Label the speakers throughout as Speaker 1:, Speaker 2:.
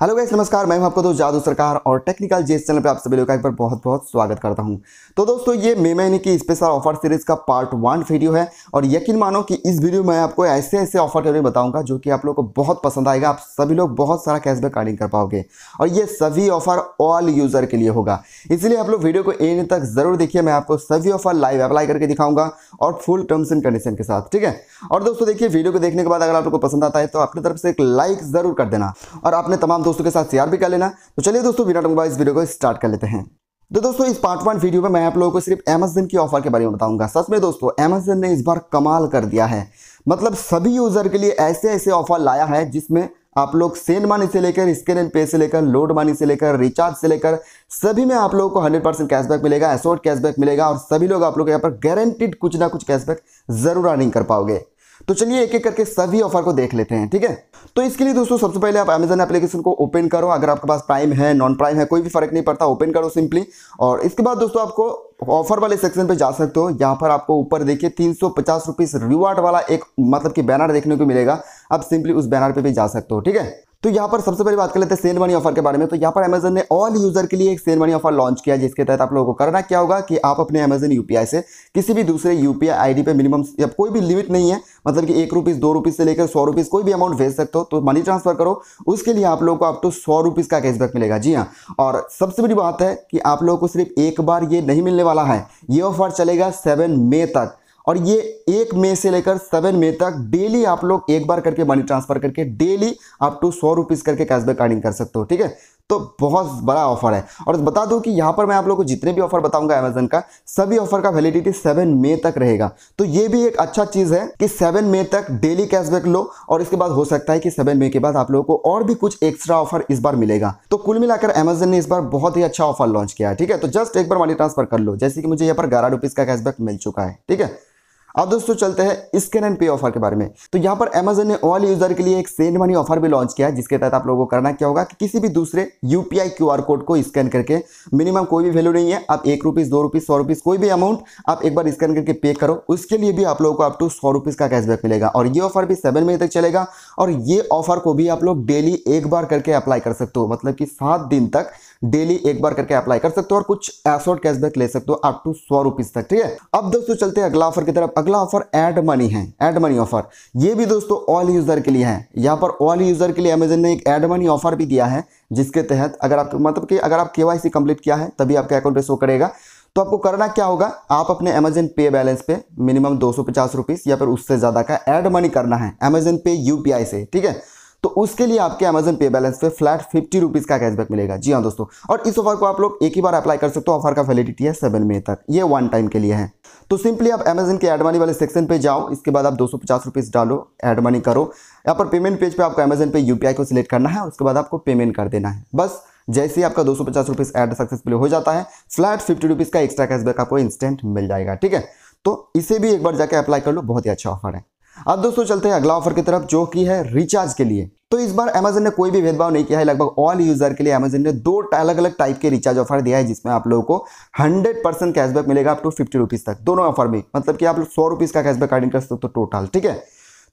Speaker 1: Hello guys नमस्कार मैं हूं आपका दोस्त जादू सरकार और टेक्निकल जेस चैनल पे आप सभी लोगों का एक बार बहुत बहुत स्वागत करता हूं तो दोस्तों ये मे महीने की स्पेशल ऑफर सीरीज का पार्ट वन वीडियो है और यकीन मानो कि इस वीडियो में आपको ऐसे ऐसे ऑफर के बारे में बताऊंगा जो कि आप लोग को बहुत पसंद आएगा आप सभी लोग बहुत सारा कैशबैक अर्निंग कर पाओगे और ये सभी ऑफर ऑल यूज़र के लिए होगा इसलिए आप लोग वीडियो को एंड तक जरूर देखिए मैं आपको सभी ऑफर लाइव अप्लाई करके दिखाऊंगा और फुल टर्म्स एंड कंडीशन के साथ ठीक है और दोस्तों देखिए वीडियो को देखने के बाद अगर आप लोग को पसंद आता है तो अपनी तरफ से एक लाइक जरूर कर देना और आपने तमाम दोस्तों के साथ शेयर भी कर लेना तो चलिए दोस्तों बिना टंगवा इस वीडियो को स्टार्ट कर लेते हैं तो दोस्तों इस पार्ट वन वीडियो में मैं आप लोगों को सिर्फ अमेजन की ऑफर के बारे में बताऊंगा सच में दोस्तों अमेजन ने इस बार कमाल कर दिया है मतलब सभी यूज़र के लिए ऐसे ऐसे ऑफर लाया है जिसमें आप लोग सेन मनी से लेकर स्कैन एंड पे से लेकर लोड मनी से लेकर रिचार्ज से लेकर सभी में आप लोगों को 100 परसेंट कैशबैक मिलेगा एसोर्ट कैशबैक मिलेगा और सभी लोग आप लोग यहाँ पर गारंटीड कुछ ना कुछ कैशबैक जरूर अर्निंग कर पाओगे तो चलिए एक एक करके सभी ऑफर को देख लेते हैं ठीक है तो इसके लिए दोस्तों सबसे पहले आप अमेजन एप्लीकेशन को ओपन करो अगर आपके पास प्राइम है नॉन प्राइम है कोई भी फर्क नहीं पड़ता ओपन करो सिंपली और इसके बाद दोस्तों आपको ऑफर वाले सेक्शन पे जा सकते हो यहाँ पर आपको ऊपर देखिए तीन सौ रिवार्ड वाला एक मतलब कि बैनर देखने को मिलेगा आप सिंपली उस बैनर पे भी जा सकते हो ठीक है तो यहाँ पर सबसे पहले बात कर लेते हैं सेल मनी ऑफर के बारे में तो यहाँ पर अमेजन ने ऑल यूजर के लिए एक सेल मनी ऑफर लॉन्च किया जिसके तहत आप लोगों को करना क्या होगा कि आप अपने अमेजन यूपीआई से किसी भी दूसरे यूपीआई आईडी पे मिनिमम या कोई भी लिमिट नहीं है मतलब कि एक रुपीज़ दो रुपीज़ से लेकर सौ रुपीज़ कोई भी अमाउंट भेज सकते हो तो मनी ट्रांसफर करो उसके लिए आप लोगों को आप तो सौ रुपीज़ का कैशबैक मिलेगा जी हाँ और सबसे बड़ी बात है कि आप लोगों को सिर्फ एक बार ये नहीं मिलने वाला है ये ऑफर चलेगा सेवन मे तक और ये एक मई से लेकर सेवन मई तक डेली आप लोग एक बार करके मनी ट्रांसफर करके डेली आप टू सौ रुपीज़ करके कैशबैक अर्निंग कर सकते हो ठीक है तो बहुत बड़ा ऑफर है और बता दूं कि यहाँ पर मैं आप लोगों को जितने भी ऑफर बताऊंगा अमेजन का सभी ऑफर का वैलिडिटी सेवन मई तक रहेगा तो ये भी एक अच्छा चीज़ है कि सेवन मई तक डेली कैशबैक लो और इसके बाद हो सकता है कि सेवन मई के बाद आप लोगों को और भी कुछ एक्स्ट्रा ऑफर इस बार मिलेगा तो कुल मिलाकर अमेजन ने इस बार बहुत ही अच्छा ऑफर लॉन्च किया है ठीक है तो जस्ट एक बार मनी ट्रांसफर कर लो जैसे कि मुझे यहाँ पर ग्यारह रुपीज़ का कैशबैक मिल चुका है ठीक है अब दोस्तों चलते हैं स्कैन एंड पे ऑफर के बारे में तो यहाँ पर अमेजन ने ऑल यूजर के लिए एक सेंड मनी ऑफर भी लॉन्च किया है जिसके तहत आप लोगों को करना क्या होगा कि किसी भी दूसरे यूपीआई क्यूआर कोड को स्कैन करके मिनिमम कोई भी वैल्यू नहीं है आप एक रुपीज़ दो रुपीज़ सौ रुपीज़ कोई भी अमाउंट आप एक बार स्कैन करके पे करो उसके लिए भी आप लोगों को अप टू सौ रुपीज़ का कैशबैक मिलेगा और ये ऑफर भी सेवन मई तक चलेगा और ये ऑफर को भी आप लोग डेली एक बार करके अप्लाई कर सकते हो मतलब कि सात दिन तक डेली एक बार करके अप्लाई कर सकते हो और कुछ एसोट कैशबैक ले सकते हो अप टू सौ रुपीज तक ठीक है अब दोस्तों चलते हैं अगला ऑफर की तरफ अगला ऑफर एड मनी है एड मनी ऑफर ये भी दोस्तों ऑल यूजर के लिए है यहाँ पर ऑल यूजर के लिए अमेजन ने एक एड मनी ऑफर भी दिया है जिसके तहत अगर आप मतलब कि अगर आप के कंप्लीट किया है तभी आपके अकाउंट पे शो करेगा तो आपको करना क्या होगा आप अपने अमेजन पे बैलेंस पे मिनिमम दो सौ या फिर उससे ज़्यादा का एड मनी करना है अमेजन पे यूपीआई से ठीक है तो उसके लिए आपके अमेजन पे बैलेंस पे फ्लैट फिफ्टी रुपीज़ का कैशबैक मिलेगा जी हाँ दोस्तों और इस ऑफर को आप लोग एक ही बार अप्लाई कर सकते हो ऑफर का वैलिडिटी है सेवन मे तक ये वन टाइम के लिए है तो सिंपली आप अमेजन के एड मनी वाले सेक्शन पे जाओ इसके बाद आप दो सौ डालो एड मनी करो यहाँ पर पेमेंट पेज पे आपको अमेजन पे यूपीआई को सिलेक्ट करना है उसके बाद आपको पेमेंट कर देना है बस जैसे ही आपका दो सौ ऐड सक्सेसफुल हो जाता है फ्लैट फिफ्टी रुपीज़ का एक्स्ट्रा कैशबैक आपको इंस्टेंट मिल जाएगा ठीक है तो इसे भी एक बार जाके अप्लाई कर लो बहुत ही अच्छा ऑफर है अब दोस्तों चलते हैं अगला ऑफर की तरफ जो कि है रिचार्ज के लिए तो इस बार अमेजन ने कोई भी भेदभाव नहीं किया है लगभग ऑल यूजर के लिए अमेजन ने दो अलग अलग टाइप के रिचार्ज ऑफर दिया है जिसमें आप लोगों को 100 परसेंट कैशबैक मिलेगा अप टू फिफ्टी रुपीज तक दोनों ऑफर में मतलब कि आप लोग सौ रुपीज का कैशबैक अर्निंग कर सकते हो तो टोटल ठीक है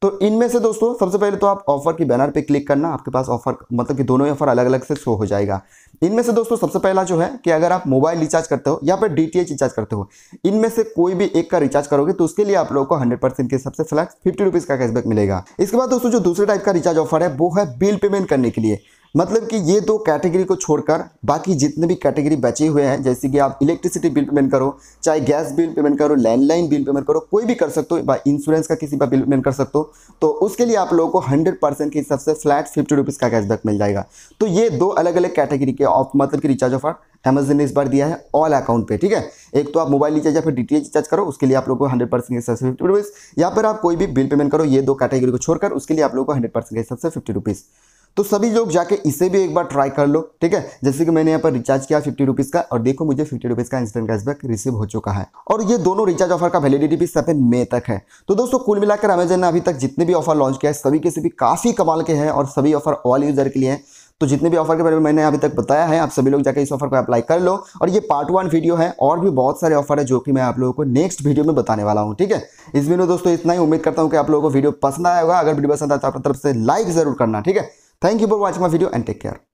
Speaker 1: तो इनमें से दोस्तों सबसे पहले तो आप ऑफर की बैनर पे क्लिक करना आपके पास ऑफर मतलब कि दोनों ऑफर अलग अलग से शो हो जाएगा इनमें से दोस्तों सबसे पहला जो है कि अगर आप मोबाइल रिचार्ज करते हो या फिर डी रिचार्ज करते हो इनमें से कोई भी एक का रिचार्ज करोगे तो उसके लिए आप लोगों को हंड्रेड परसेंट के सबसे फ्लैक्स फिफ्टी रुपीज़ का कैशबैक मिलेगा इसके बाद दोस्तों जो दूसरे टाइप का रिचार्ज ऑफर है वो है बिल पेमेंट करने के लिए मतलब कि ये दो कैटेगरी को छोड़कर बाकी जितने भी कैटेगरी बचे हुए हैं जैसे कि आप इलेक्ट्रिसिटी बिल पेमेंट करो चाहे गैस बिल पेमेंट करो लैंडलाइन बिल पेमेंट करो कोई भी कर सकते हो इंश्योरेंस का किसी का बिल पेमेंट कर सकते हो तो उसके लिए आप लोगों को हंड्रेड परसेंट के हिसाब से फ्लैट फिफ्टी रुपीज़ का कैशबैक मिल जाएगा तो ये दो अलग अलग कैटेगरी के ऑफ मतलब कि रिचार्ज ऑफर अमेजन ने इस बार दिया है ऑल अकाउंट पे ठीक है एक तो आप मोबाइल रिचार्ज या फिर डी रिचार्ज करो उसके लिए आप लोगों को हंड्रेड परसेंट के हिसाब से फिफ्टी रुपीज़ या फिर आप कोई भी बिल पेमेंट करो ये दो कैटेगरी को छोड़कर उसके लिए आप लोगों को हंड्रेड परसेंट के हिसाब से फिफ्टी रुपीज़ तो सभी लोग जाके इसे भी एक बार ट्राई कर लो ठीक है जैसे कि मैंने यहाँ पर रिचार्ज किया फिफ्टी रुपीज़ का और देखो मुझे फिफ्टी रुपीज़ का इंस्टेंट कैशबैक रिसीव हो चुका है और ये दोनों रिचार्ज ऑफर का वैलिडिटी भी सेवन मे तक है तो दोस्तों कुल मिलाकर अमेजन ने अभी तक जितने भी ऑफर लॉन्च किया है सभी के सभी काफ़ी कमाल के हैं और सभी ऑफर ऑल यूज़र के लिए हैं तो जितने भी ऑफर के बारे में मैंने अभी तक बताया है आप सभी लोग जाकर इस ऑफर को अप्लाई कर लो और ये पार्ट वन वीडियो है और भी बहुत सारे ऑफर है जो कि मैं आप लोगों को नेक्स्ट वीडियो में बताने वाला हूँ ठीक है इस वीडियो दोस्तों इतना ही उम्मीद करता हूँ कि आप लोगों को वीडियो पसंद आया होगा अगर वीडियो पसंद है तो तरफ से लाइक जरूर करना ठीक है Thank you for watching my video and take care.